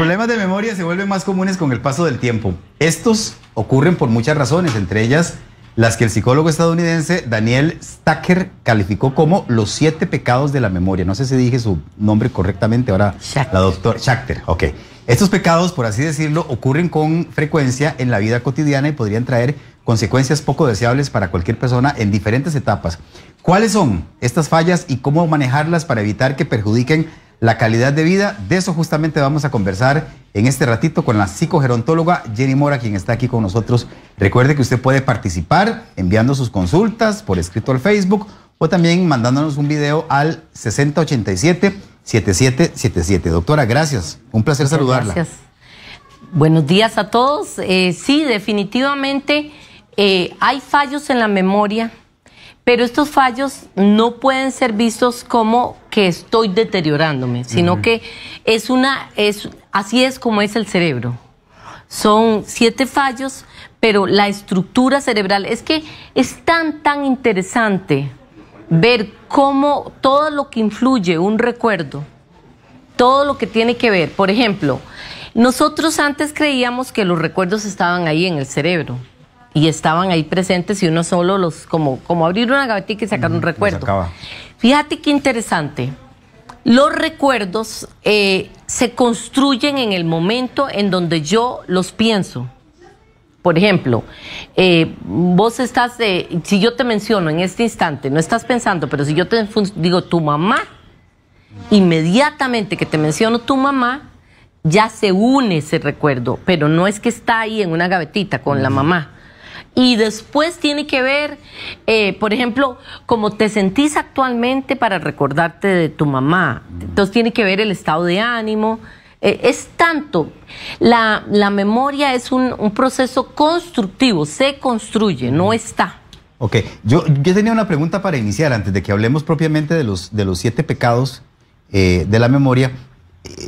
problemas de memoria se vuelven más comunes con el paso del tiempo. Estos ocurren por muchas razones, entre ellas las que el psicólogo estadounidense Daniel Stacker calificó como los siete pecados de la memoria. No sé si dije su nombre correctamente ahora, Schachter. la doctora Schachter. Ok. Estos pecados, por así decirlo, ocurren con frecuencia en la vida cotidiana y podrían traer consecuencias poco deseables para cualquier persona en diferentes etapas. ¿Cuáles son estas fallas y cómo manejarlas para evitar que perjudiquen la calidad de vida. De eso justamente vamos a conversar en este ratito con la psicogerontóloga Jenny Mora, quien está aquí con nosotros. Recuerde que usted puede participar enviando sus consultas por escrito al Facebook o también mandándonos un video al 6087-7777. Doctora, gracias. Un placer saludarla. Gracias. Buenos días a todos. Eh, sí, definitivamente eh, hay fallos en la memoria pero estos fallos no pueden ser vistos como que estoy deteriorándome, sino que es una, es, así es como es el cerebro. Son siete fallos, pero la estructura cerebral es que es tan, tan interesante ver cómo todo lo que influye un recuerdo, todo lo que tiene que ver, por ejemplo, nosotros antes creíamos que los recuerdos estaban ahí en el cerebro y estaban ahí presentes y uno solo los, como, como abrir una gavetita y sacar un recuerdo. Fíjate qué interesante. Los recuerdos eh, se construyen en el momento en donde yo los pienso. Por ejemplo, eh, vos estás, de, si yo te menciono en este instante, no estás pensando, pero si yo te digo tu mamá, inmediatamente que te menciono tu mamá, ya se une ese recuerdo, pero no es que está ahí en una gavetita con la mamá. Y después tiene que ver, eh, por ejemplo, cómo te sentís actualmente para recordarte de tu mamá. Mm. Entonces tiene que ver el estado de ánimo. Eh, es tanto. La, memoria es un, proceso constructivo, se construye, no mm. está. Ok, yo, tenía una pregunta para iniciar antes de que hablemos propiamente de los, de los siete pecados eh, de la memoria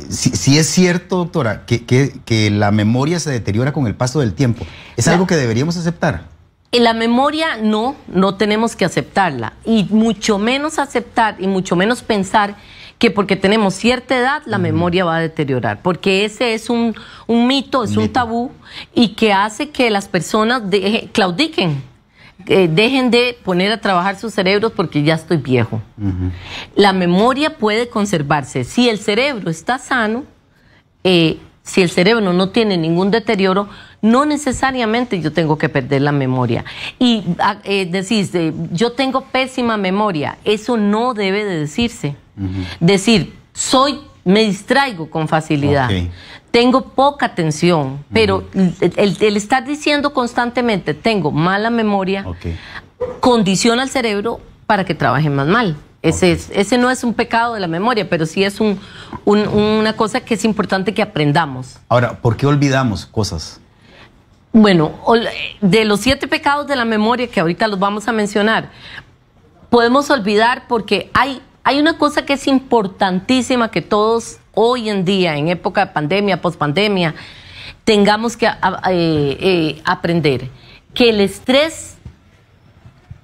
si, es cierto, doctora, que, la memoria se deteriora con el paso del tiempo, ¿es algo que deberíamos aceptar? la memoria no, no tenemos que aceptarla, y mucho menos aceptar y mucho menos pensar que porque tenemos cierta edad la memoria va a deteriorar, porque ese es un, mito, es un, tabú, y que hace que las personas claudiquen dejen de poner a trabajar sus cerebros porque ya estoy viejo. La memoria puede conservarse. Si el cerebro está sano, eh, si el cerebro no tiene ningún deterioro, no necesariamente yo tengo que perder la memoria. Y decir, ah, eh, decís, eh, yo tengo pésima memoria, eso no debe de decirse. Decir, soy, me distraigo con facilidad tengo poca atención, pero el, estar diciendo constantemente, tengo mala memoria, condiciona al cerebro para que trabaje más mal. Ese, ese no es un pecado de la memoria, pero sí es una cosa que es importante que aprendamos. Ahora, ¿por qué olvidamos cosas? Bueno, de los siete pecados de la memoria que ahorita los vamos a mencionar, podemos olvidar porque hay hay una cosa que es importantísima que todos hoy en día, en época de pandemia, pospandemia, tengamos que eh, eh, aprender, que el estrés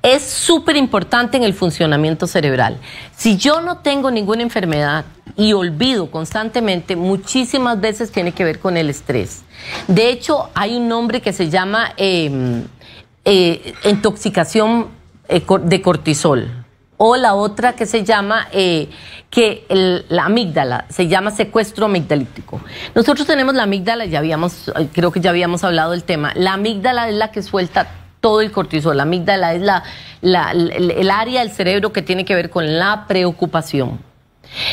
es súper importante en el funcionamiento cerebral. Si yo no tengo ninguna enfermedad y olvido constantemente, muchísimas veces tiene que ver con el estrés. De hecho, hay un nombre que se llama em, eh, intoxicación de cortisol o la otra que se llama, eh, que la amígdala, se llama secuestro amigdalítico. Nosotros tenemos la amígdala, ya habíamos, eh, creo que ya habíamos hablado del tema, la amígdala es la que suelta todo el cortisol, la amígdala es la, el, el área del cerebro que tiene que ver con la preocupación.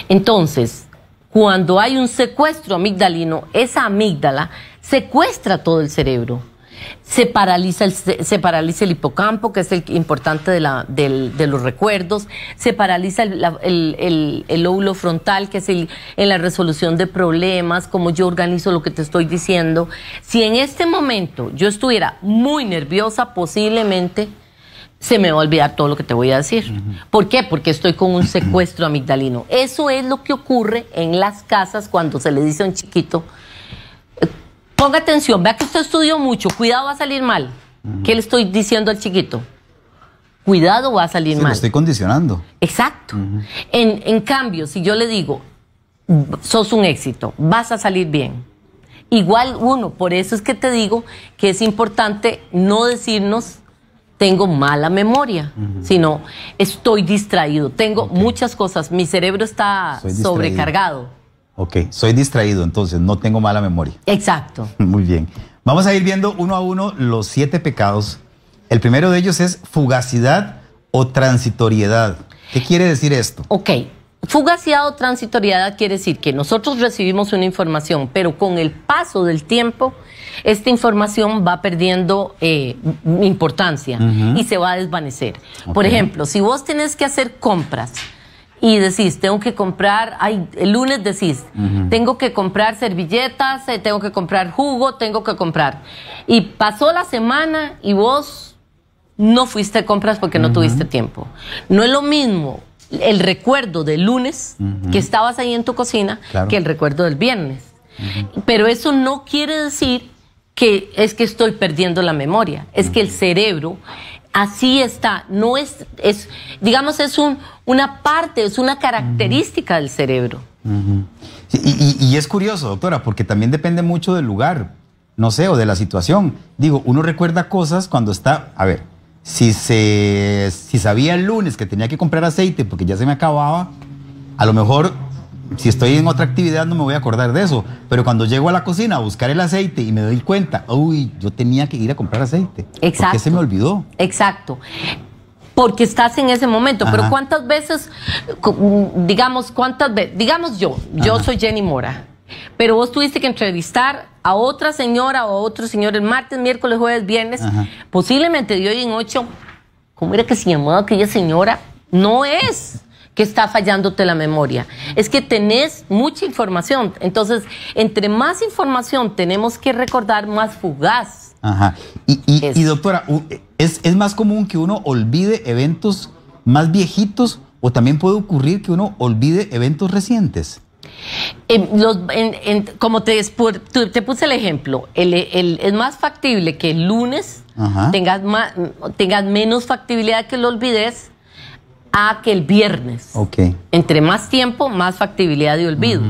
Entonces, cuando hay un secuestro amigdalino, esa amígdala secuestra todo el cerebro se paraliza el, hipocampo, que es el importante de, los recuerdos, se paraliza el, óvulo frontal, que es el, en la resolución de problemas, como yo organizo lo que te estoy diciendo. Si en este momento yo estuviera muy nerviosa, posiblemente se me va a olvidar todo lo que te voy a decir. ¿Por qué? Porque estoy con un secuestro amigdalino. Eso es lo que ocurre en las casas cuando se le dice a un chiquito, Ponga atención, vea que usted estudió mucho, cuidado va a salir mal. ¿Qué le estoy diciendo al chiquito? Cuidado va a salir mal. Lo estoy condicionando. Exacto. en, cambio, si yo le digo, sos un éxito, vas a salir bien. Igual uno, por eso es que te digo que es importante no decirnos tengo mala memoria, sino estoy distraído, tengo muchas cosas, mi cerebro está sobrecargado. Ok, soy distraído, entonces no tengo mala memoria. Exacto. Muy bien. Vamos a ir viendo uno a uno los siete pecados. El primero de ellos es fugacidad o transitoriedad. ¿Qué quiere decir esto? Ok, Fugacidad o transitoriedad quiere decir que nosotros recibimos una información, pero con el paso del tiempo, esta información va perdiendo eh, importancia y se va a desvanecer. Por ejemplo, si vos tenés que hacer compras, y decís, tengo que comprar, ay, el lunes decís, tengo que comprar servilletas, eh, tengo que comprar jugo, tengo que comprar. Y pasó la semana y vos no fuiste a compras porque no tuviste tiempo. No es lo mismo el recuerdo del lunes que estabas ahí en tu cocina que el recuerdo del viernes. Pero eso no quiere decir que es que estoy perdiendo la memoria, es que el cerebro así está. No es, es digamos, es un, una parte, es una característica del cerebro. y, y, es curioso, doctora, porque también depende mucho del lugar, no sé, o de la situación. Digo, uno recuerda cosas cuando está, a ver, si, se, si sabía el lunes que tenía que comprar aceite porque ya se me acababa, a lo mejor si estoy en otra actividad no me voy a acordar de eso, pero cuando llego a la cocina a buscar el aceite y me doy cuenta, uy, yo tenía que ir a comprar aceite. Exacto. Porque se me olvidó. Exacto. Porque estás en ese momento, pero cuántas veces, digamos, cuántas veces, digamos yo, yo soy Jenny Mora, pero vos tuviste que entrevistar a otra señora o a otro señor el martes, miércoles, jueves, viernes, posiblemente de hoy en ocho, ¿cómo era que se llamaba aquella señora? No es que está fallándote la memoria. Es que tenés mucha información. Entonces, entre más información tenemos que recordar, más fugaz. Ajá. Y, doctora, ¿es, más común que uno olvide eventos más viejitos o también puede ocurrir que uno olvide eventos recientes? Em, como te, puse el ejemplo, es más factible que el lunes tengas, tengas menos factibilidad que lo olvides a que el viernes. Okay. Entre más tiempo, más factibilidad de olvido.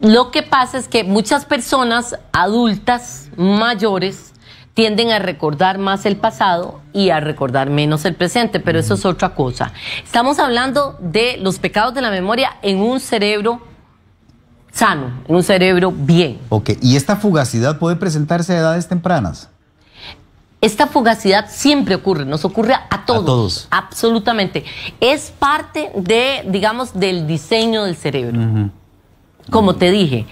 Lo que pasa es que muchas personas adultas, mayores, tienden a recordar más el pasado y a recordar menos el presente, pero eso es otra cosa. Estamos hablando de los pecados de la memoria en un cerebro sano, en un cerebro bien. Ok, ¿y esta fugacidad puede presentarse a edades tempranas? Esta fugacidad siempre ocurre, nos ocurre a todos, todos. Absolutamente. Es parte de, digamos, del diseño del cerebro. Como te dije,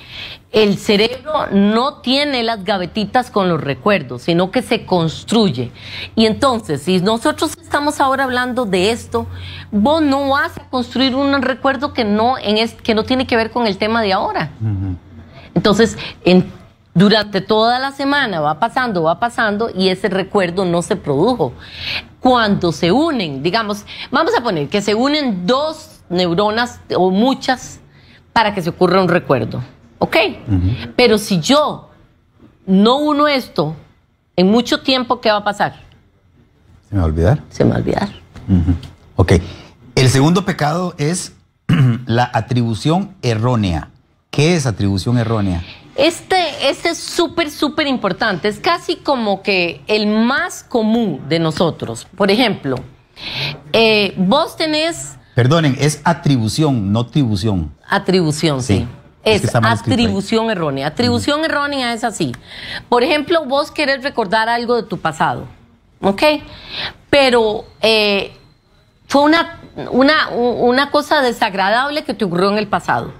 el cerebro no tiene las gavetitas con los recuerdos, sino que se construye. Y entonces, si nosotros estamos ahora hablando de esto, vos no vas a construir un recuerdo que no, en que no tiene que ver con el tema de ahora. Entonces, durante toda la semana va pasando, va pasando y ese recuerdo no se produjo. Cuando se unen, digamos, vamos a poner que se unen dos neuronas o muchas para que se ocurra un recuerdo, ¿ok? Pero si yo no uno esto, en mucho tiempo, ¿qué va a pasar? Se me va a olvidar. Se me va a olvidar. Ok. El segundo pecado es la atribución errónea. ¿Qué es atribución errónea? Este, este es súper, súper importante. Es casi como que el más común de nosotros. Por ejemplo, eh, vos tenés... Perdonen, es atribución, no tribución. Atribución, sí. Es, atribución errónea. Atribución errónea es así. Por ejemplo, vos querés recordar algo de tu pasado, ¿ok? Pero eh, fue una, una cosa desagradable que te ocurrió en el pasado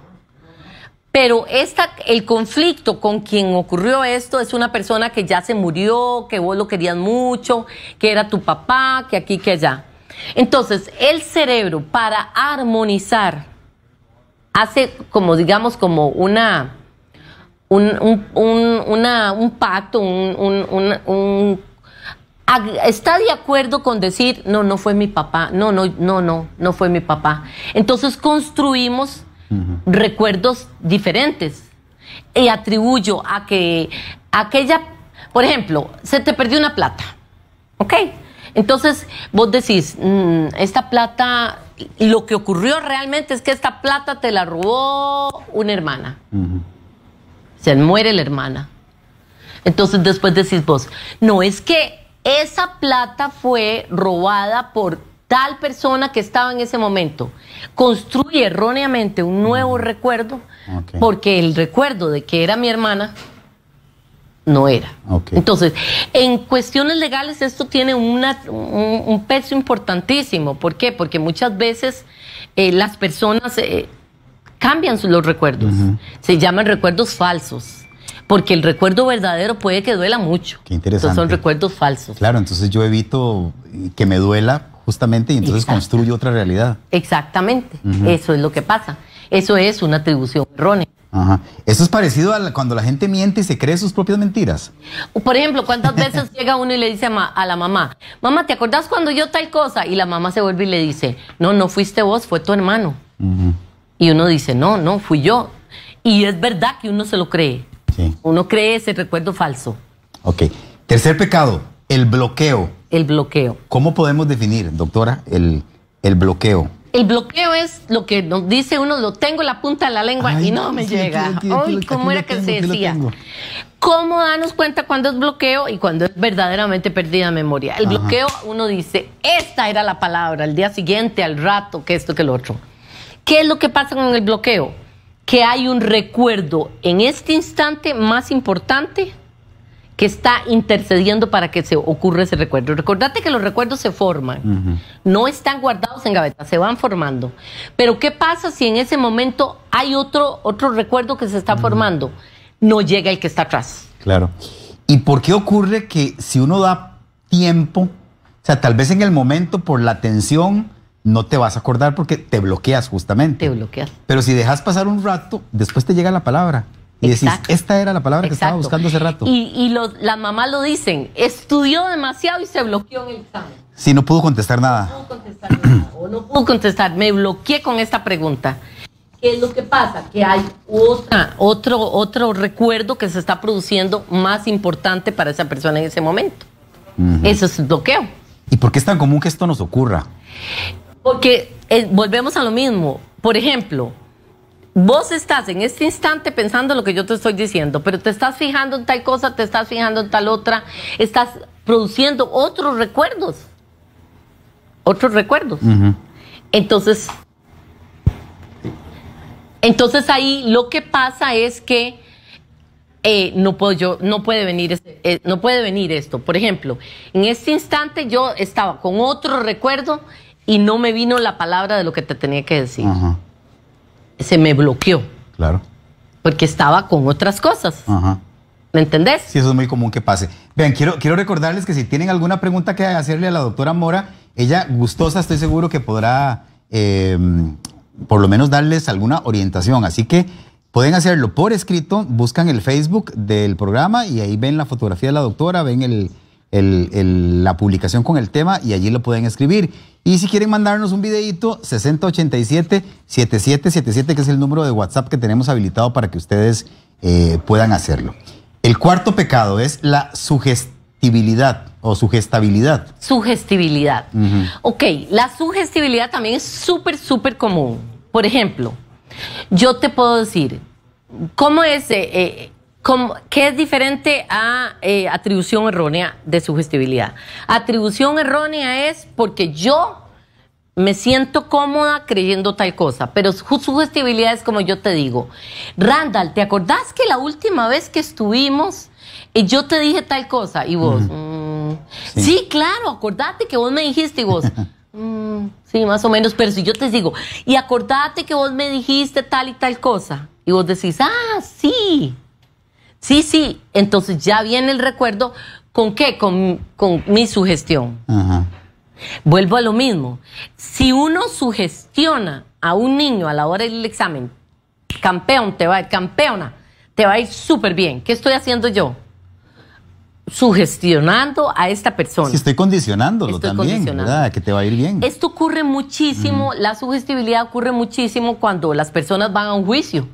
pero esta, el conflicto con quien ocurrió esto es una persona que ya se murió, que vos lo querías mucho, que era tu papá, que aquí, que allá. Entonces, el cerebro para armonizar hace como, digamos, como una, un, un, un, pacto, un, está de acuerdo con decir, no, no fue mi papá, no, no, no, no, no fue mi papá. Entonces construimos recuerdos diferentes. Y atribuyo a que aquella, por ejemplo, se te perdió una plata, ¿ok? Entonces vos decís, mm, esta plata, lo que ocurrió realmente es que esta plata te la robó una hermana. Se muere la hermana. Entonces después decís vos, no es que esa plata fue robada por tal persona que estaba en ese momento construye erróneamente un nuevo mm. recuerdo porque el recuerdo de que era mi hermana no era. Entonces, en cuestiones legales esto tiene un, peso importantísimo. ¿Por qué? Porque muchas veces eh, las personas eh, cambian los recuerdos. Se llaman recuerdos falsos porque el recuerdo verdadero puede que duela mucho. Qué interesante. son recuerdos falsos. Claro, entonces yo evito que me duela justamente, y entonces construye otra realidad. Exactamente, eso es lo que pasa. Eso es una atribución errónea. Eso es parecido a cuando la gente miente y se cree sus propias mentiras. Por ejemplo, ¿cuántas veces llega uno y le dice a, la mamá, mamá, ¿te acordás cuando yo tal cosa? Y la mamá se vuelve y le dice, no, no fuiste vos, fue tu hermano. Y uno dice, no, no, fui yo. Y es verdad que uno se lo cree. Uno cree ese recuerdo falso. Ok. Tercer pecado, el bloqueo. El bloqueo. ¿Cómo podemos definir, doctora, el, bloqueo? El bloqueo es lo que nos dice uno, lo tengo en la punta de la lengua y no me llega. ¿cómo era que se decía? ¿Cómo darnos cuenta cuando es bloqueo y cuando es verdaderamente perdida memoria? El bloqueo, uno dice, esta era la palabra, al día siguiente, al rato, que esto, que lo otro. ¿Qué es lo que pasa con el bloqueo? Que hay un recuerdo en este instante más importante que está intercediendo para que se ocurra ese recuerdo. Recordate que los recuerdos se forman, no están guardados en gaveta, se van formando. Pero ¿qué pasa si en ese momento hay otro, otro recuerdo que se está formando? No llega el que está atrás. Claro. ¿Y por qué ocurre que si uno da tiempo, o sea, tal vez en el momento por la tensión, no te vas a acordar porque te bloqueas justamente. Te bloqueas. Pero si dejas pasar un rato, después te llega la palabra. Y decís, esta era la palabra que estaba buscando hace rato. Y, y mamás la mamá lo dicen, estudió demasiado y se bloqueó en el examen. Sí, no pudo contestar nada. No pudo contestar nada, o no pudo contestar, me bloqueé con esta pregunta. ¿Qué es lo que pasa? Que hay otra, otro, otro recuerdo que se está produciendo más importante para esa persona en ese momento. Eso es bloqueo. ¿Y por qué es tan común que esto nos ocurra? Porque eh, volvemos a lo mismo. Por ejemplo, Vos estás en este instante pensando lo que yo te estoy diciendo, pero te estás fijando en tal cosa, te estás fijando en tal otra, estás produciendo otros recuerdos. Otros recuerdos. Entonces, entonces ahí lo que pasa es que eh, no puedo yo, no puede venir, eh, no puede venir esto. Por ejemplo, en este instante yo estaba con otro recuerdo y no me vino la palabra de lo que te tenía que decir se me bloqueó. Claro. Porque estaba con otras cosas. Ajá. ¿Me entendés? Sí, eso es muy común que pase. Vean, quiero, quiero recordarles que si tienen alguna pregunta que hacerle a la doctora Mora, ella gustosa, estoy seguro que podrá em, por lo menos darles alguna orientación. Así que pueden hacerlo por escrito, buscan el Facebook del programa y ahí ven la fotografía de la doctora, ven el, el, la publicación con el tema y allí lo pueden escribir. Y si quieren mandarnos un videito, 6087-7777, que es el número de WhatsApp que tenemos habilitado para que ustedes eh, puedan hacerlo. El cuarto pecado es la sugestibilidad o sugestabilidad. Sugestibilidad. Ok, la sugestibilidad también es súper, súper común. Por ejemplo, yo te puedo decir, ¿cómo es? Eh, eh, que ¿Qué es diferente a eh, atribución errónea de sugestibilidad? Atribución errónea es porque yo me siento cómoda creyendo tal cosa, pero su sugestibilidad es como yo te digo. Randall, ¿te acordás que la última vez que estuvimos eh, yo te dije tal cosa? Y vos, mm, sí. claro, acordate que vos me dijiste y vos. Mm, sí, más o menos, pero si yo te digo, y acordate que vos me dijiste tal y tal cosa, y vos decís, ah, sí, Sí, sí, entonces ya viene el recuerdo con qué, con, mi sugestión. Vuelvo a lo mismo, si uno sugestiona a un niño a la hora del examen, campeón, te va a ir, campeona, te va a ir súper bien, ¿qué estoy haciendo yo? sugestionando a esta persona. estoy condicionándolo estoy condicionando. Que te va a ir bien. Esto ocurre muchísimo, la sugestibilidad ocurre muchísimo cuando las personas van a un juicio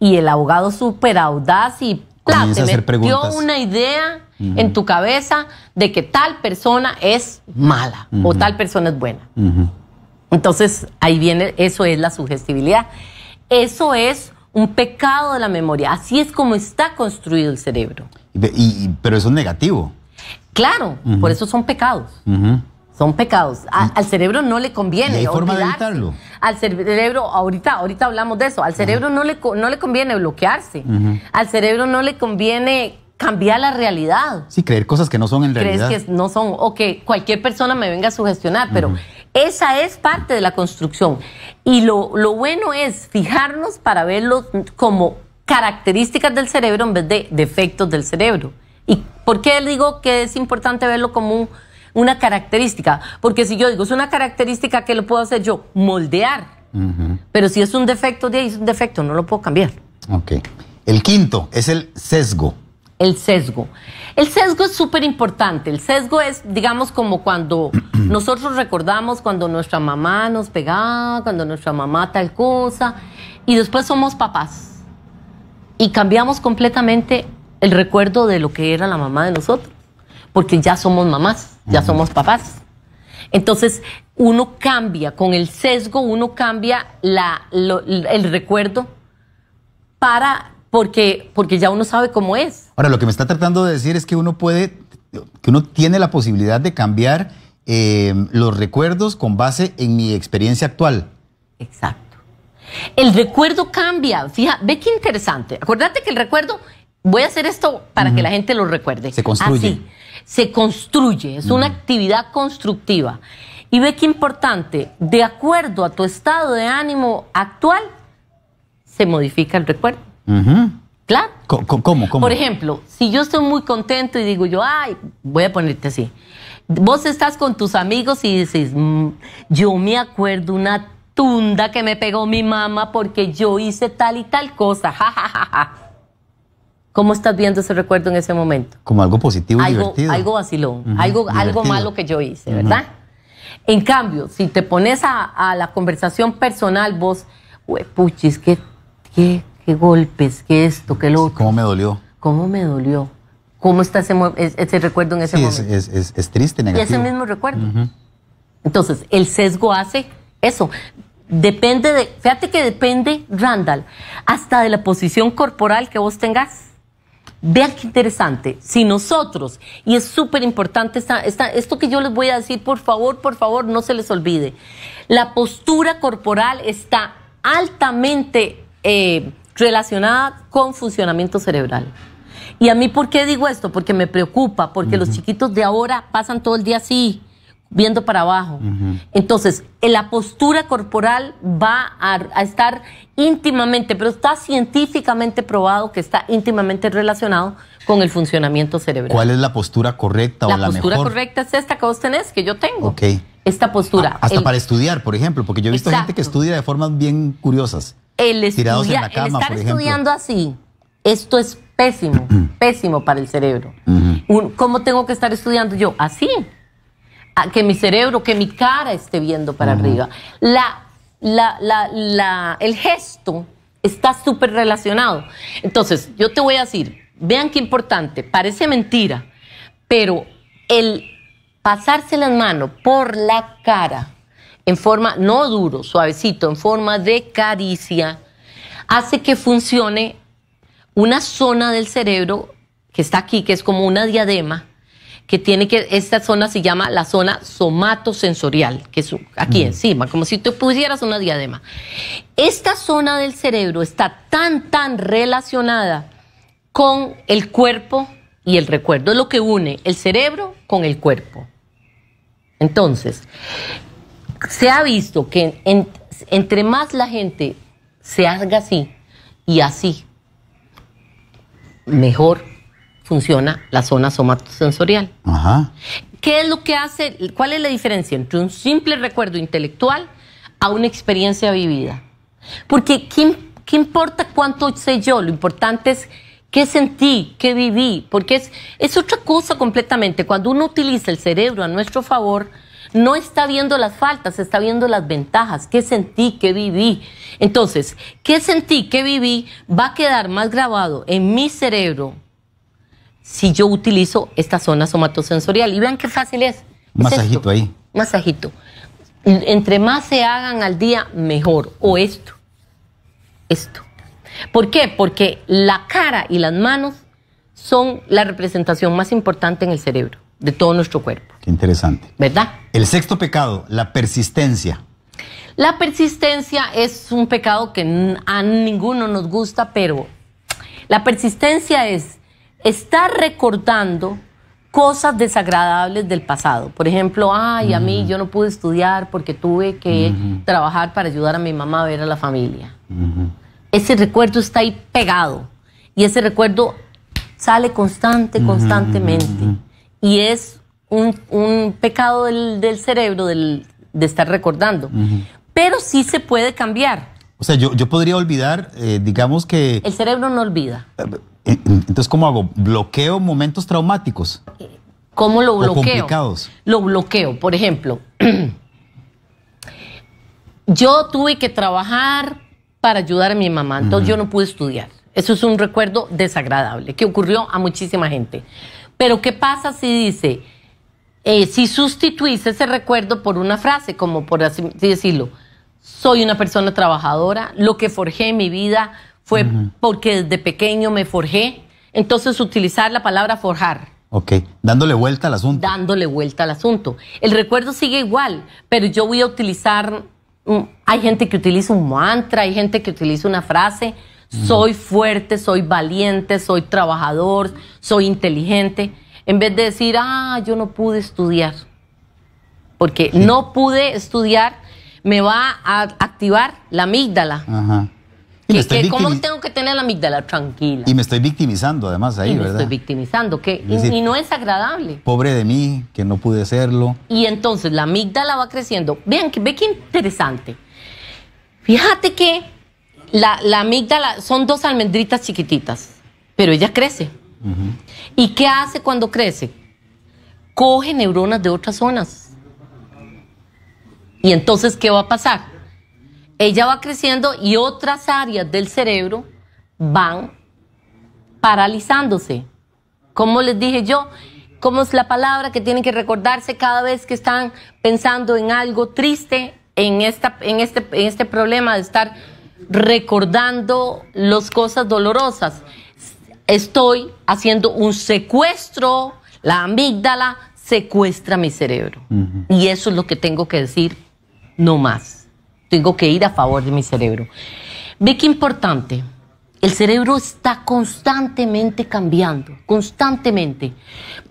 y el abogado súper audaz y Claro, te dio una idea en tu cabeza de que tal persona es mala o tal persona es buena. Entonces, ahí viene, eso es la sugestibilidad. Eso es un pecado de la memoria. Así es como está construido el cerebro. pero eso es negativo. Claro, por eso son pecados. Son pecados. Mm. al cerebro no le conviene. hay forma de evitarlo? Al cerebro, ahorita, ahorita hablamos de eso. Al cerebro no le, no le conviene bloquearse. Al cerebro no le conviene cambiar la realidad. Sí, creer cosas que no son en realidad. Crees que no son, o que cualquier persona me venga a sugestionar, pero esa es parte de la construcción. Y lo, bueno es fijarnos para verlo como características del cerebro en vez de defectos del cerebro. ¿Y por qué digo que es importante verlo como un una característica. Porque si yo digo, es una característica que lo puedo hacer yo, moldear. Pero si es un defecto, de ahí es un defecto, no lo puedo cambiar. Ok. El quinto es el sesgo. El sesgo. El sesgo es súper importante. El sesgo es, digamos, como cuando nosotros recordamos cuando nuestra mamá nos pegaba, cuando nuestra mamá tal cosa, y después somos papás. Y cambiamos completamente el recuerdo de lo que era la mamá de nosotros, porque ya somos mamás ya somos papás. Entonces, uno cambia, con el sesgo, uno cambia la, el recuerdo para, porque, porque ya uno sabe cómo es. Ahora, lo que me está tratando de decir es que uno puede, que uno tiene la posibilidad de cambiar eh, los recuerdos con base en mi experiencia actual. Exacto. El recuerdo cambia. Fija, ve qué interesante. Acuérdate que el recuerdo voy a hacer esto para que la gente lo recuerde. Se construye. se construye, es una actividad constructiva. Y ve qué importante, de acuerdo a tu estado de ánimo actual, se modifica el recuerdo. Claro. ¿Cómo, Por ejemplo, si yo estoy muy contento y digo yo, ay, voy a ponerte así. Vos estás con tus amigos y dices, mm, yo me acuerdo una tunda que me pegó mi mamá porque yo hice tal y tal cosa. ja, ja, ja. ¿Cómo estás viendo ese recuerdo en ese momento? Como algo positivo y algo, divertido. Algo vacilón, algo, malo que yo hice, ¿verdad? En cambio, si te pones a, la conversación personal, vos, puchis, qué, qué, golpes, qué esto, qué lo ¿Cómo me dolió? ¿Cómo me dolió? ¿Cómo está ese, ese recuerdo en ese momento? Es, triste, negativo. Y ese mismo recuerdo. Entonces, el sesgo hace eso. Depende de, fíjate que depende, Randall, hasta de la posición corporal que vos tengas. Vean qué interesante. Si nosotros, y es súper importante esto que yo les voy a decir, por favor, por favor, no se les olvide. La postura corporal está altamente eh, relacionada con funcionamiento cerebral. ¿Y a mí por qué digo esto? Porque me preocupa, porque los chiquitos de ahora pasan todo el día así viendo para abajo. Entonces, eh, la postura corporal va a, estar íntimamente, pero está científicamente probado que está íntimamente relacionado con el funcionamiento cerebral. ¿Cuál es la postura correcta o la mejor? La postura correcta es esta que vos tenés, que yo tengo. Ok. Esta postura. Ah, hasta para estudiar, por ejemplo, porque yo he visto gente que estudia de formas bien curiosas. El, estar estudiando así, esto es pésimo, pésimo para el cerebro. ¿Cómo tengo que estar estudiando yo? Así que mi cerebro, que mi cara esté viendo para arriba. La, el gesto está súper relacionado. Entonces, yo te voy a decir, vean qué importante, parece mentira, pero el pasarse las manos por la cara, en forma, no duro, suavecito, en forma de caricia, hace que funcione una zona del cerebro que está aquí, que es como una diadema, que tiene que, esta zona se llama la zona somatosensorial, que es aquí mm. encima, como si tú pusieras una diadema. Esta zona del cerebro está tan, tan relacionada con el cuerpo y el recuerdo, es lo que une el cerebro con el cuerpo. Entonces, se ha visto que entre más la gente se haga así y así, mejor funciona la zona somatosensorial. Ajá. ¿Qué es lo que hace? ¿Cuál es la diferencia entre un simple recuerdo intelectual a una experiencia vivida? Porque ¿qué, importa cuánto sé yo? Lo importante es qué sentí, qué viví, porque es, es otra cosa completamente. Cuando uno utiliza el cerebro a nuestro favor, no está viendo las faltas, está viendo las ventajas, qué sentí, qué viví. Entonces, qué sentí, qué viví va a quedar más grabado en mi cerebro si yo utilizo esta zona somatosensorial. Y vean qué fácil es. Masajito ahí. Masajito. Entre más se hagan al día, mejor. O esto. Esto. ¿Por qué? Porque la cara y las manos son la representación más importante en el cerebro, de todo nuestro cuerpo. Qué interesante. ¿Verdad? El sexto pecado, la persistencia. La persistencia es un pecado que a ninguno nos gusta, pero la persistencia es está recordando cosas desagradables del pasado. Por ejemplo, ay, a mí yo no pude estudiar porque tuve que trabajar para ayudar a mi mamá a ver a la familia. Ese recuerdo está ahí pegado y ese recuerdo sale constante, constantemente. Y es un, pecado del, cerebro de estar recordando. Pero sí se puede cambiar. O sea, yo, podría olvidar, eh, digamos que... El cerebro no olvida. Eh, entonces, ¿cómo hago? ¿Bloqueo momentos traumáticos? ¿Cómo lo bloqueo? complicados. Lo bloqueo, por ejemplo. yo tuve que trabajar para ayudar a mi mamá, entonces yo no pude estudiar. Eso es un recuerdo desagradable que ocurrió a muchísima gente. Pero ¿qué pasa si dice, eh, si sustituís ese recuerdo por una frase, como por así decirlo, soy una persona trabajadora, lo que forjé en mi vida fue porque desde pequeño me forjé. Entonces, utilizar la palabra forjar. Ok, dándole vuelta al asunto. Dándole vuelta al asunto. El recuerdo sigue igual, pero yo voy a utilizar, mm, hay gente que utiliza un mantra, hay gente que utiliza una frase, soy fuerte, soy valiente, soy trabajador, soy inteligente, en vez de decir, ah, yo no pude estudiar, porque no pude estudiar me va a activar la amígdala. Ajá. ¿Cómo tengo que tener la amígdala tranquila? Y me estoy victimizando además ahí, y me estoy victimizando, que, y, no es agradable. Pobre de mí, que no pude serlo. Y entonces la amígdala va creciendo. Vean, que, qué interesante. Fíjate que la, amígdala son dos almendritas chiquititas, pero ella crece. ¿Y qué hace cuando crece? Coge neuronas de otras zonas. Y entonces, ¿qué va a pasar? ella va creciendo y otras áreas del cerebro van paralizándose. Como les dije yo, como es la palabra que tienen que recordarse cada vez que están pensando en algo triste, en, en, este, en este problema de estar recordando las cosas dolorosas. Estoy haciendo un secuestro, la amígdala secuestra mi cerebro. Y eso es lo que tengo que decir, no más tengo que ir a favor de mi cerebro. Ve qué importante. El cerebro está constantemente cambiando, constantemente.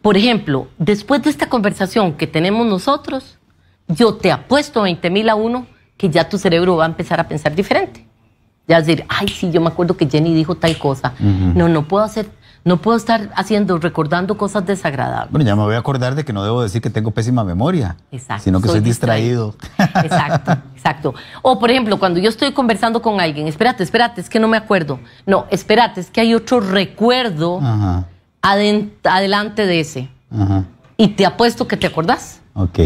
Por ejemplo, después de esta conversación que tenemos nosotros, yo te apuesto 20 mil a uno que ya tu cerebro va a empezar a pensar diferente. Ya decir, ay, sí, yo me acuerdo que Jenny dijo tal cosa. No, no puedo hacer no puedo estar haciendo, recordando cosas desagradables. Bueno, ya me voy a acordar de que no debo decir que tengo pésima memoria, exacto, sino que soy, distraído. Exacto, exacto. O por ejemplo, cuando yo estoy conversando con alguien, espérate, espérate, es que no me acuerdo. No, espérate, es que hay otro recuerdo adelante de ese. Y te apuesto que te acordás. Ok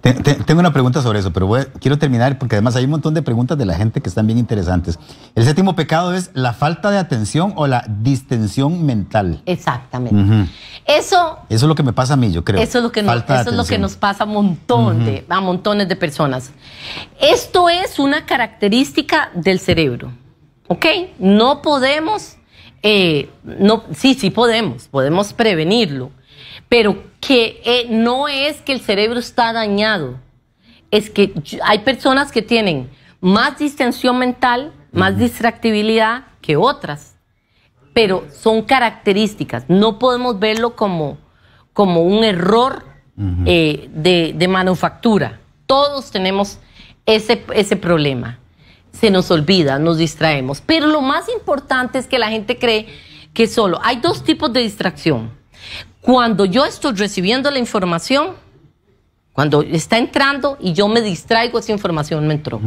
tengo una pregunta sobre eso, pero quiero terminar porque además hay un montón de preguntas de la gente que están bien interesantes. El séptimo pecado es la falta de atención o la distensión mental. Exactamente. Eso. Eso es lo que me pasa a mí, yo creo. Eso es lo que, nos, pasa a, montón de, a montones de personas. Esto es una característica del cerebro. ¿Ok? No podemos. Eh, no, sí, sí podemos. Podemos prevenirlo. Pero que eh, no es que el cerebro está dañado, es que hay personas que tienen más distensión mental, más distractibilidad que otras, pero son características, no podemos verlo como, como un error eh, de, manufactura. Todos tenemos ese problema. Se nos olvida, nos distraemos. Pero lo más importante es que la gente cree que solo hay dos tipos de distracción cuando yo estoy recibiendo la información, cuando está entrando y yo me distraigo, esa información me entró.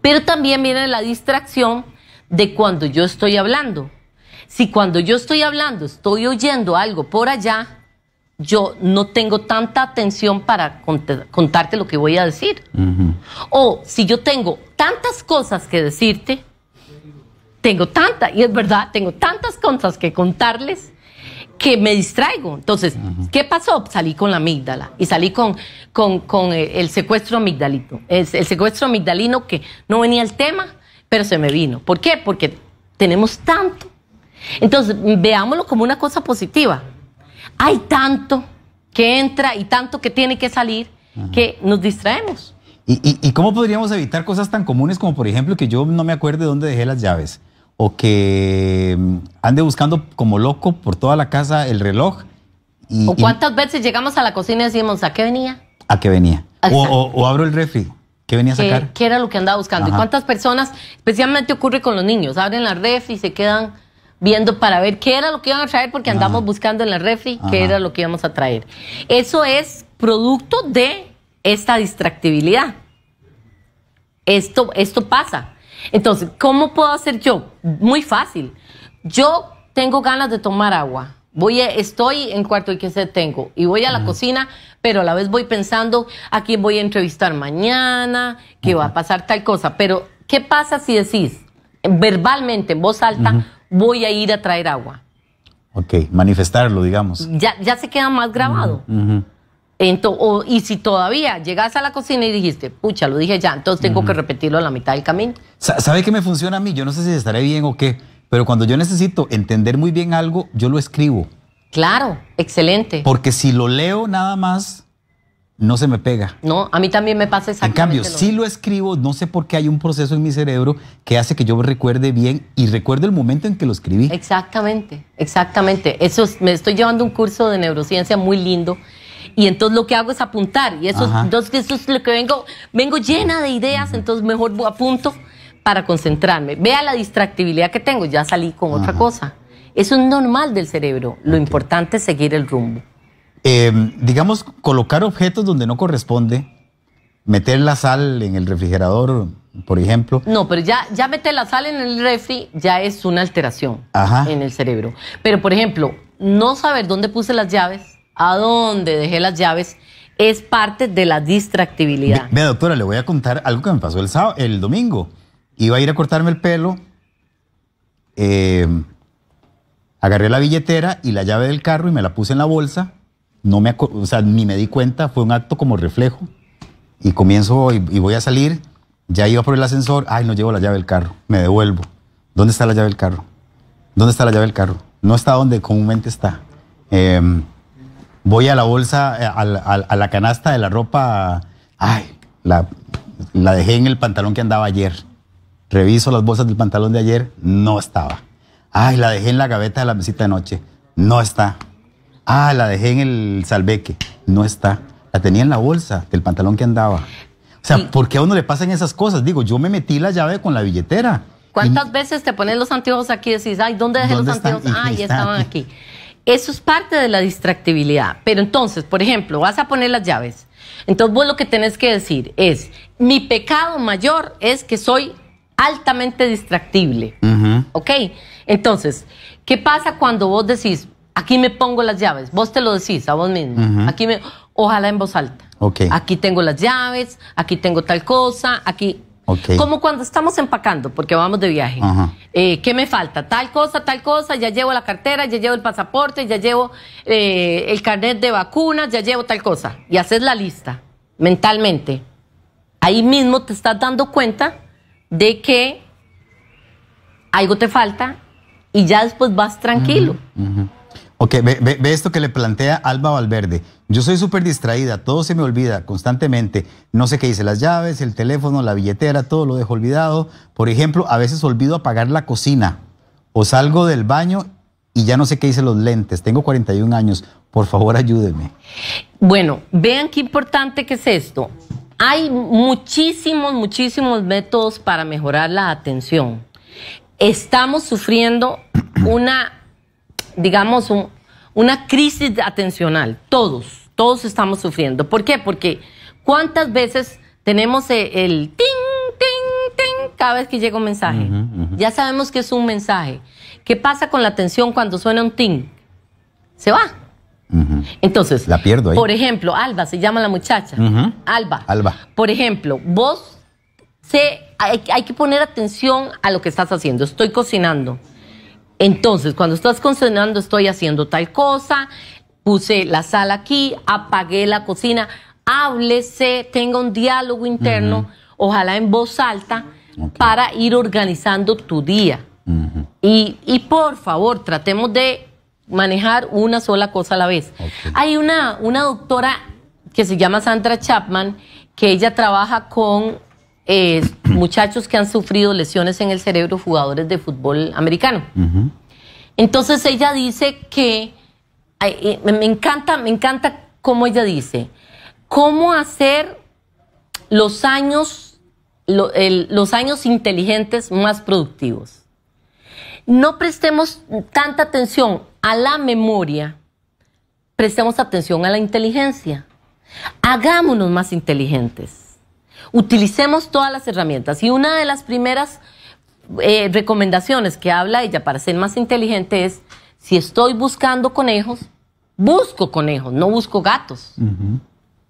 Pero también viene la distracción de cuando yo estoy hablando. Si cuando yo estoy hablando estoy oyendo algo por allá, yo no tengo tanta atención para contarte lo que voy a decir. O si yo tengo tantas cosas que decirte, tengo tanta, y es verdad, tengo tantas cosas que contarles que me distraigo. Entonces, ¿qué pasó? Salí con la amígdala y salí con, con, eh, el secuestro amigdalito, el, el, secuestro amigdalino que no venía el tema, pero se me vino. ¿Por qué? Porque tenemos tanto. Entonces, veámoslo como una cosa positiva. Hay tanto que entra y tanto que tiene que salir que nos distraemos. ¿Y, y, cómo podríamos evitar cosas tan comunes como, por ejemplo, que yo no me acuerde dónde dejé las llaves? o que mm, ande buscando como loco por toda la casa el reloj. ¿O cuántas veces llegamos a la cocina y decimos, ¿a qué venía? ¿A qué venía? O, abro el refri. ¿Qué venía a sacar? ¿Qué, era lo que andaba buscando? ¿Y cuántas personas, especialmente ocurre con los niños, abren la refri y se quedan viendo para ver qué era lo que iban a traer porque andamos buscando en la refri qué era lo que íbamos a traer. Eso es producto de esta distractibilidad. Esto, esto pasa. Entonces, ¿cómo puedo hacer yo? Muy fácil. Yo tengo ganas de tomar agua. Voy a, estoy en cuarto y que se tengo y voy a la cocina, pero a la vez voy pensando a quién voy a entrevistar mañana, qué va a pasar tal cosa. Pero, ¿qué pasa si decís verbalmente, en voz alta, voy a ir a traer agua? Ok, manifestarlo, digamos. Ya, ya se queda más grabado y si todavía llegas a la cocina y dijiste, pucha, lo dije ya, entonces tengo que repetirlo a la mitad del camino. ¿Sabe qué me funciona a mí? Yo no sé si estaré bien o qué, pero cuando yo necesito entender muy bien algo, yo lo escribo. Claro, excelente. Porque si lo leo nada más, no se me pega. No, a mí también me pasa exactamente. En cambio, si lo escribo, no sé por qué hay un proceso en mi cerebro que hace que yo recuerde bien y recuerde el momento en que lo escribí. Exactamente, exactamente. Eso me estoy llevando un curso de neurociencia muy lindo y entonces lo que hago es apuntar y eso, es, lo que vengo, vengo llena de ideas, entonces mejor apunto para concentrarme. Vea la distractibilidad que tengo, ya salí con otra cosa. Eso es normal del cerebro, lo importante es seguir el rumbo. Em, digamos, colocar objetos donde no corresponde, meter la sal en el refrigerador, por ejemplo. No, pero ya, ya meter la sal en el refri ya es una alteración en el cerebro. Pero, por ejemplo, no saber dónde puse las llaves a dónde dejé las llaves es parte de la distractibilidad. Ve, doctora, le voy a contar algo que me pasó el, sábado, el domingo. Iba a ir a cortarme el pelo, eh, agarré la billetera y la llave del carro y me la puse en la bolsa. No me, o sea, ni me di cuenta, fue un acto como reflejo. Y comienzo y, y voy a salir, ya iba por el ascensor, ay, no llevo la llave del carro, me devuelvo. ¿Dónde está la llave del carro? ¿Dónde está la llave del carro? No está donde comúnmente está. Eh, voy a la bolsa, eh, a, la, canasta de la ropa, ay, la, la, dejé en el pantalón que andaba ayer. Reviso las bolsas del pantalón de ayer, no estaba. Ay, la dejé en la gaveta de la mesita de noche, no está. Ah, la dejé en el salveque, no está. La tenía en la bolsa del pantalón que andaba. O sea, ¿por qué a uno le pasan esas cosas? Digo, yo me metí la llave con la billetera. ¿Cuántas veces te pones los anteojos aquí y decís, ay, ¿dónde dejé los anteojos? Ay, estaban aquí. Eso es parte de la distractibilidad. Pero entonces, por ejemplo, vas a poner las llaves. Entonces vos lo que tenés que decir es, mi pecado mayor es que soy altamente distractible. ¿Ok? Entonces, ¿qué pasa cuando vos decís, aquí me pongo las llaves? Vos te lo decís a vos mismo. Aquí me, ojalá en voz alta. Aquí tengo las llaves, aquí tengo tal cosa, aquí como cuando estamos empacando, porque vamos de viaje. Eh, ¿Qué me falta? Tal cosa, tal cosa, ya llevo la cartera, ya llevo el pasaporte, ya llevo eh, el carnet de vacunas, ya llevo tal cosa. Y haces la lista mentalmente. Ahí mismo te estás dando cuenta de que algo te falta y ya después vas tranquilo. Ok, ve, esto que le plantea Alba Valverde. Yo soy súper distraída, todo se me olvida constantemente. No sé qué hice, las llaves, el teléfono, la billetera, todo lo dejo olvidado. Por ejemplo, a veces olvido apagar la cocina o salgo del baño y ya no sé qué hice los lentes. Tengo 41 años, por favor ayúdeme. Bueno, vean qué importante que es esto. Hay muchísimos, muchísimos métodos para mejorar la atención. Estamos sufriendo una digamos, una crisis atencional. Todos, todos estamos sufriendo. ¿Por qué? Porque ¿cuántas veces tenemos e, el, ting, ting, ting cada vez que llega un mensaje? Ya sabemos que es un mensaje. ¿Qué pasa con la atención cuando suena un ting? Se va. Entonces, la pierdo por ejemplo, Alba, se llama la muchacha. Alba. Alba. Por ejemplo, vos se, hay que poner atención a lo que estás haciendo. Estoy cocinando entonces, cuando estás cocinando, estoy haciendo tal cosa, puse la sala aquí, apagué la cocina, háblese, tenga un diálogo interno, ojalá en voz alta, para ir organizando tu día. y, por favor, tratemos de manejar una sola cosa a la vez. Hay una, una doctora que se llama Sandra Chapman, que ella trabaja con eh, muchachos que han sufrido lesiones en el cerebro, jugadores de fútbol americano. Entonces ella dice que, eh, me encanta, me encanta cómo ella dice, cómo hacer los años, los años inteligentes más productivos. No prestemos tanta atención a la memoria, prestemos atención a la inteligencia. Hagámonos más inteligentes utilicemos todas las herramientas. Y una de las primeras eh, recomendaciones que habla ella para ser más inteligente es, si estoy buscando conejos, busco conejos, no busco gatos.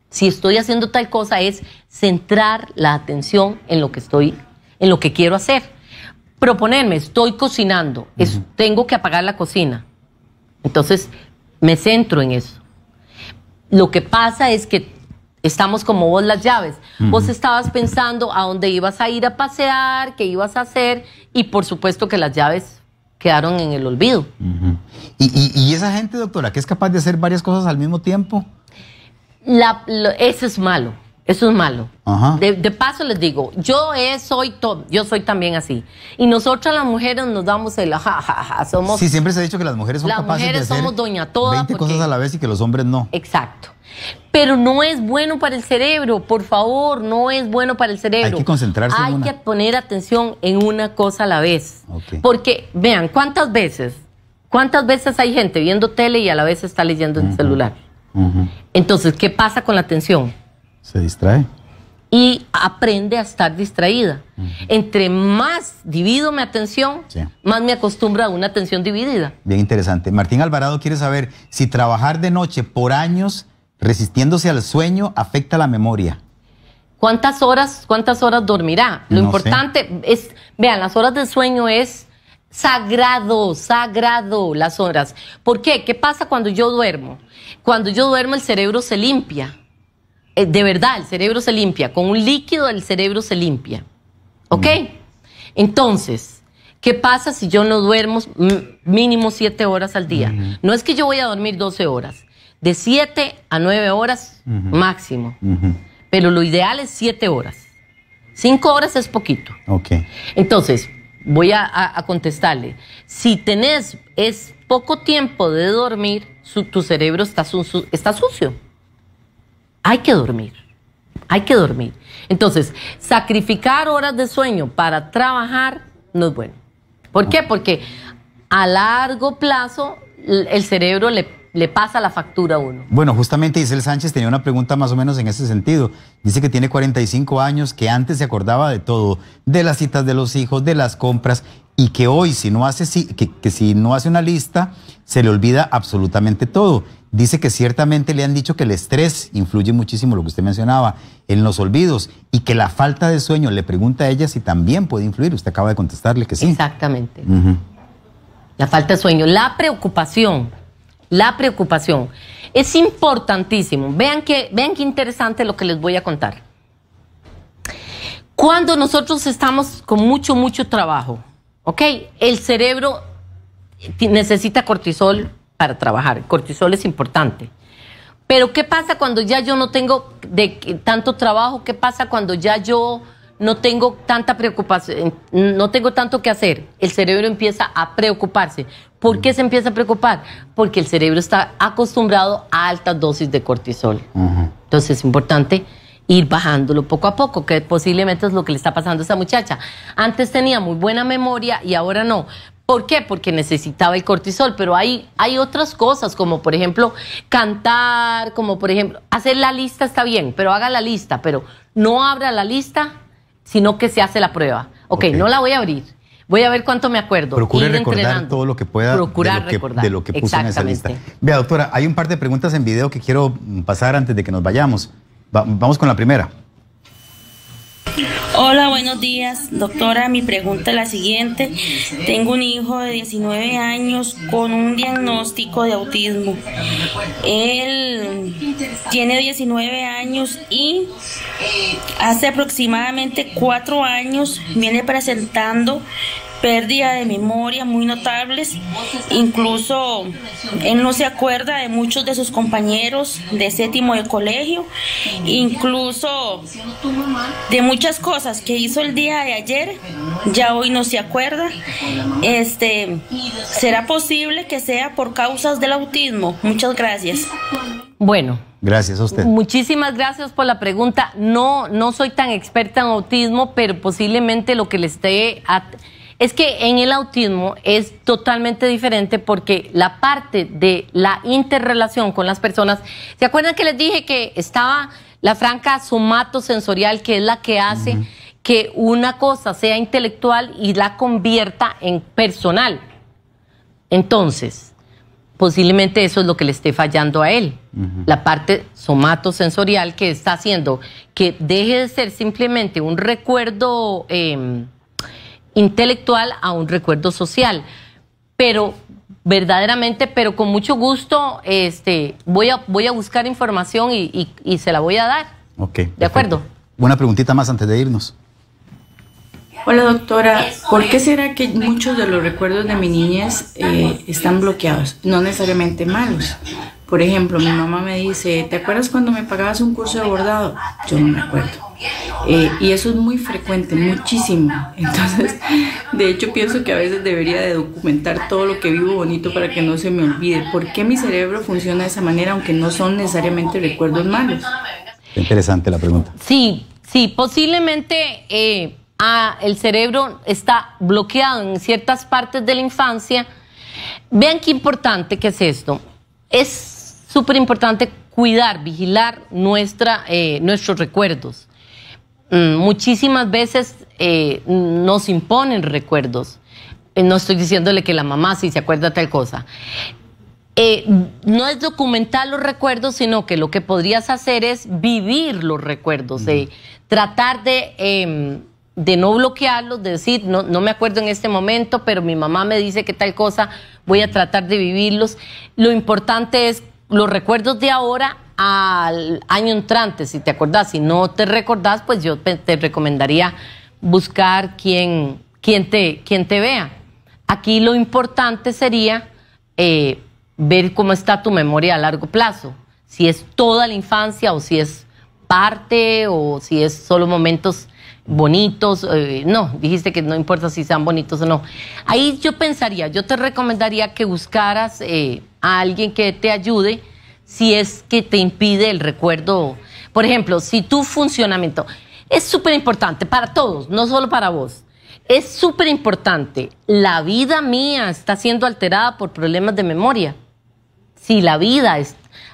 Si estoy haciendo tal cosa es centrar la atención en lo que estoy, en lo que quiero hacer. Proponerme, estoy cocinando, tengo que apagar la cocina. Entonces, me centro en eso. Lo que pasa es que Estamos como vos las llaves. Vos estabas pensando a dónde ibas a ir a pasear, qué ibas a hacer y por supuesto que las llaves quedaron en el olvido. ¿Y, esa gente, doctora, que es capaz de hacer varias cosas al mismo tiempo. eso es malo. Eso es malo. De, paso les digo, yo soy yo soy también así. Y nosotras las mujeres nos damos el jajaja, somos... Sí, siempre se ha dicho que las mujeres son las capaces mujeres de hacer somos doña todas. 20 cosas a la vez y que los hombres no. Exacto. Pero no es bueno para el cerebro, por favor, no es bueno para el cerebro. Hay que concentrarse Hay que poner atención en una cosa a la vez. Porque, vean, ¿cuántas veces? ¿Cuántas veces hay gente viendo tele y a la vez está leyendo en el celular? Entonces, ¿qué pasa con la atención? Se distrae. Y aprende a estar distraída. Entre más divido mi atención, más me acostumbra a una atención dividida. Bien interesante. Martín Alvarado quiere saber si trabajar de noche por años resistiéndose al sueño afecta la memoria. ¿Cuántas horas, cuántas horas dormirá? Lo importante es, vean, las horas de sueño es sagrado, sagrado las horas. ¿Por qué? ¿Qué pasa cuando yo duermo? Cuando yo duermo el cerebro se limpia. Eh, de verdad, el cerebro se limpia. Con un líquido el cerebro se limpia. ¿Ok? Mm. Entonces, ¿qué pasa si yo no duermo mínimo siete horas al día? Mm. No es que yo voy a dormir 12 horas. De siete a nueve horas máximo. Pero lo ideal es siete horas. Cinco horas es poquito. Ok. Entonces, voy a, contestarle. Si tenés es poco tiempo de dormir, tu cerebro está sucio hay que dormir. Hay que dormir. Entonces, sacrificar horas de sueño para trabajar no es bueno. ¿Por qué? Porque a largo plazo el cerebro le, pasa la factura a uno. Bueno, justamente Isel Sánchez tenía una pregunta más o menos en ese sentido. Dice que tiene 45 años, que antes se acordaba de todo, de las citas de los hijos, de las compras, y que hoy si no hace, que, que si no hace una lista, se le olvida absolutamente todo. Dice que ciertamente le han dicho que el estrés influye muchísimo, lo que usted mencionaba, en los olvidos y que la falta de sueño, le pregunta a ella si también puede influir. Usted acaba de contestarle que sí. Exactamente. La falta de sueño, la preocupación, la preocupación. Es importantísimo. Vean que, vean qué interesante lo que les voy a contar. Cuando nosotros estamos con mucho, mucho trabajo, ¿Ok? El cerebro necesita cortisol para trabajar. cortisol es importante. Pero ¿qué pasa cuando ya yo no tengo tanto trabajo? ¿Qué pasa cuando ya yo no tengo tanta preocupación, no tengo tanto que hacer? El cerebro empieza a preocuparse. ¿Por qué se empieza a preocupar? Porque el cerebro está acostumbrado a altas dosis de cortisol. Entonces es importante ir bajándolo poco a poco, que posiblemente es lo que le está pasando a esa muchacha. Antes tenía muy buena memoria y ahora no. ¿Por qué? Porque necesitaba el cortisol, pero hay, hay otras cosas, como por ejemplo cantar, como por ejemplo, hacer la lista está bien, pero haga la lista, pero no abra la lista, sino que se hace la prueba. Ok, no la voy a abrir. Voy a ver cuánto me acuerdo. Procure recordar todo lo que pueda recordar. de lo que puso en esa lista. Vea, doctora, hay un par de preguntas en video que quiero pasar antes de que nos vayamos vamos con la primera. Hola, buenos días. Doctora, mi pregunta es la siguiente. Tengo un hijo de 19 años con un diagnóstico de autismo. Él tiene 19 años y hace aproximadamente 4 años viene presentando pérdida de memoria muy notables, incluso él no se acuerda de muchos de sus compañeros de séptimo de colegio, incluso de muchas cosas que hizo el día de ayer, ya hoy no se acuerda. Este, será posible que sea por causas del autismo. Muchas gracias. Bueno, Gracias a usted. Muchísimas gracias por la pregunta. No, no soy tan experta en autismo, pero posiblemente lo que le esté es que en el autismo es totalmente diferente porque la parte de la interrelación con las personas, ¿se acuerdan que les dije que estaba la franca somatosensorial, que es la que hace que una cosa sea intelectual y la convierta en personal? Entonces, posiblemente eso es lo que le esté fallando a él, la parte somatosensorial que está haciendo que deje de ser simplemente un recuerdo... Em, intelectual a un recuerdo social. Pero verdaderamente, pero con mucho gusto este, voy, a, voy a buscar información y, y, se la voy a dar. Ok. ¿De acuerdo? Una preguntita más antes de irnos. Hola doctora, ¿por qué será que muchos de los recuerdos de mi niñez eh, están bloqueados? No necesariamente malos. Por ejemplo, mi mamá me dice, ¿te acuerdas cuando me pagabas un curso de bordado? Yo no me acuerdo. Eh, y eso es muy frecuente, muchísimo. Entonces, de hecho pienso que a veces debería de documentar todo lo que vivo bonito para que no se me olvide. ¿Por qué mi cerebro funciona de esa manera, aunque no son necesariamente recuerdos malos? Interesante la pregunta. Sí, sí, posiblemente eh, el cerebro está bloqueado en ciertas partes de la infancia. Vean qué importante que es esto. Es súper importante cuidar, vigilar nuestra, eh, nuestros recuerdos. Mm, muchísimas veces eh, nos imponen recuerdos. Eh, no estoy diciéndole que la mamá sí se acuerda tal cosa. Eh, no es documentar los recuerdos, sino que lo que podrías hacer es vivir los recuerdos, mm. tratar de, em, de, no bloquearlos, de decir, no, no me acuerdo en este momento, pero mi mamá me dice que tal cosa, voy a tratar de vivirlos. Lo importante es los recuerdos de ahora al año entrante, si te acordás. Si no te recordás, pues yo te recomendaría buscar quien, quien, te, quien te vea. Aquí lo importante sería eh, ver cómo está tu memoria a largo plazo, si es toda la infancia o si es parte o si es solo momentos bonitos, eh, no, dijiste que no importa si sean bonitos o no. Ahí yo pensaría, yo te recomendaría que buscaras eh, a alguien que te ayude si es que te impide el recuerdo. Por ejemplo, si tu funcionamiento es súper importante para todos, no solo para vos. Es súper importante. La vida mía está siendo alterada por problemas de memoria. Si la vida,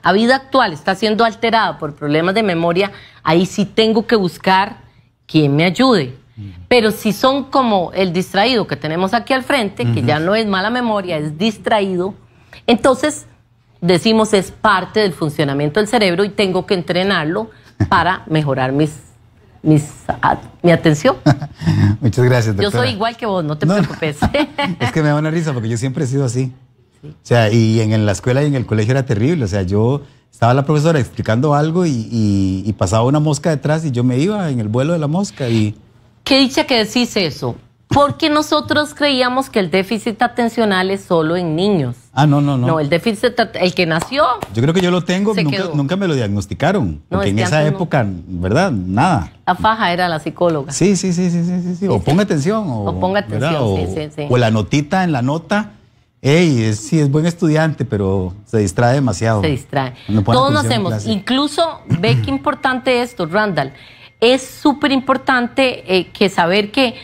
la vida actual está siendo alterada por problemas de memoria, ahí sí tengo que buscar quien me ayude. Mm. Pero si son como el distraído que tenemos aquí al frente, que ya no es mala memoria, es distraído, entonces decimos es parte del funcionamiento del cerebro y tengo que entrenarlo para mejorar mis, ah, mi atención. Muchas gracias, Yo soy igual que vos, no te preocupes. es que me da una risa porque yo siempre he sido así. O sea, y en, la escuela y en el colegio era terrible. O sea, yo estaba la profesora explicando algo y, pasaba una mosca detrás y yo me iba en el vuelo de la mosca y... Qué dicha que decís eso, porque nosotros creíamos que el déficit atencional es solo en niños. Ah, no, no, no. No, el déficit, el que nació. Yo creo que yo lo tengo, nunca, me lo diagnosticaron. porque en esa época, ¿verdad? Nada. La faja era la psicóloga. Sí, sí, sí, sí, sí. sí. O ponga atención. O, ponga atención, la notita en la nota. Ey, sí, es buen estudiante, pero se distrae demasiado. Se distrae. Todos nos hacemos. Incluso, ve qué importante esto, Randall. Es súper importante eh, que saber que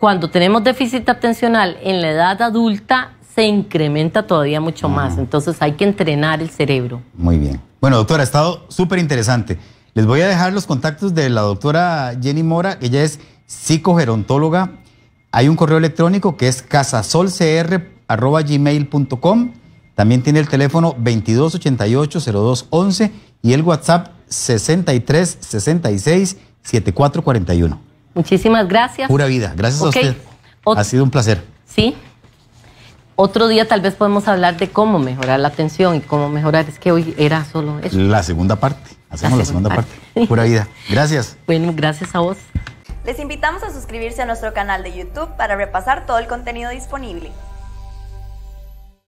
cuando tenemos déficit atencional en la edad adulta, se incrementa todavía mucho más. Entonces hay que entrenar el cerebro. Muy bien. Bueno, doctora, ha estado súper interesante. Les voy a dejar los contactos de la doctora Jenny Mora. Ella es psicogerontóloga. Hay un correo electrónico que es casasolcr.gmail.com. También tiene el teléfono 2288-0211 y el WhatsApp 6366-7441. Muchísimas gracias. Pura vida. Gracias a usted. ha sido un placer. Sí. Otro día tal vez podemos hablar de cómo mejorar la atención y cómo mejorar. Es que hoy era solo eso. La segunda parte. Hacemos la segunda, parte. Pura vida. Gracias. Bueno, gracias a vos. Les invitamos a suscribirse a nuestro canal de YouTube para repasar todo el contenido disponible.